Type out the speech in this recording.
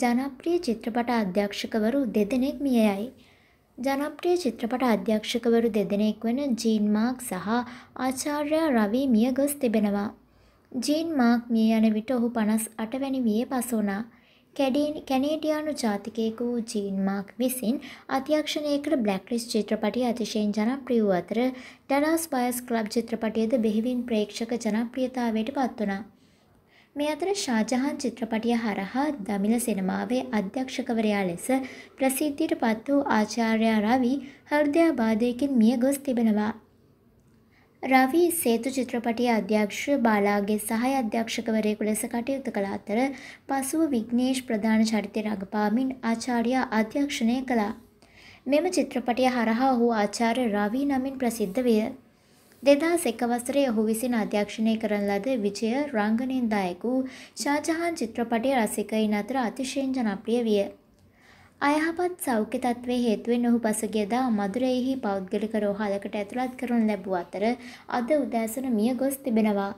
ජනප්‍රිය චිත්‍රපට අධ්‍යක්ෂකවරු දෙදෙනෙක් මියයයි. ජනප්‍රිය චිත්‍රපට අධ්‍යක්ෂකවරු දෙදෙනෙක් වන ජීන් මාක් සහ ආචාර්යා රවි මිය ගොස් තිබෙනවා. ජීන් මාක් මිය යන විට ඔහු පනස් අටවැනි වියේ පසුනා. කැනේඩියානු ජාතිකයෙකු වූ ජීන් මාක් විසින් අධ්‍යක්ෂණය කළ බ්ලක්ලිස් චිත්‍රපටිය අතිශයෙන් ජනප්‍රිය වූ අතර ඩලාස් බයස් ක්ලබ් චිත්‍රපටියද බෙහිවින් ප්‍රේක්ෂක ජනප්‍රියතාවයට පත්වනා. මේ අතර ෂාජහන් චිත්‍රපටිය හරහා දමිළ සිනමාවේ අධ්‍යක්ෂකවරයා ලෙස ප්‍රසිද්ධියට පත් වූ ආචාර්යා රවි හෘදයාබාධයකින් මිය ගොස් තිබෙනවා. රවි සේතු චිත්‍රපටිය අධ්‍යක්ෂ බාලාගේ සහය අධ්‍යක්ෂකවරයෙකු ලෙස කටයුතු කළ අතර පසුව විග්නේෂ් ප්‍රධාන චරිතය රඟපාමින් ආචාර්යා අධ්‍යක්ෂණය කළා. මෙම චිත්‍රපටිය හරහා ඔහු ආචාර්ය රවි නමින් ප්‍රසිද්ධ විය. දෙදස් එක වසරේ ඔහු විසින් අධ්‍යක්ෂණය කරන ලද විජය රංගනින් දායක වූ ෂාජහාන් චිත්‍රපටය රසිකයින් අතර අතිශයෙන් ජනප්‍රිය විය. අයහපත් සෞඛ්‍ය තත්ත්වයේ හේතුවෙන් ඔහු පසුගියදා මදුරෙහි පෞද්ගලික රෝහලකට ඇතුළත් කරනු ලැබූ අතර අද උදෑසන මිය ගොස් තිබෙනවා.